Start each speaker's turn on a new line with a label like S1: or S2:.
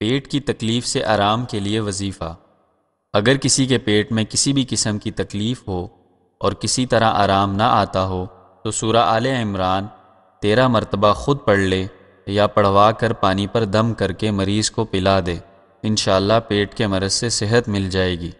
S1: पेट की तकलीफ़ से आराम के लिए वजीफ़ा अगर किसी के पेट में किसी भी किस्म की तकलीफ़ हो और किसी तरह आराम ना आता हो तो सूर आल इमरान तेरह मरतबा ख़ुद पढ़ ले या पढ़वा कर पानी पर दम करके मरीज़ को पिला दे इन पेट के मरज़ से सेहत मिल जाएगी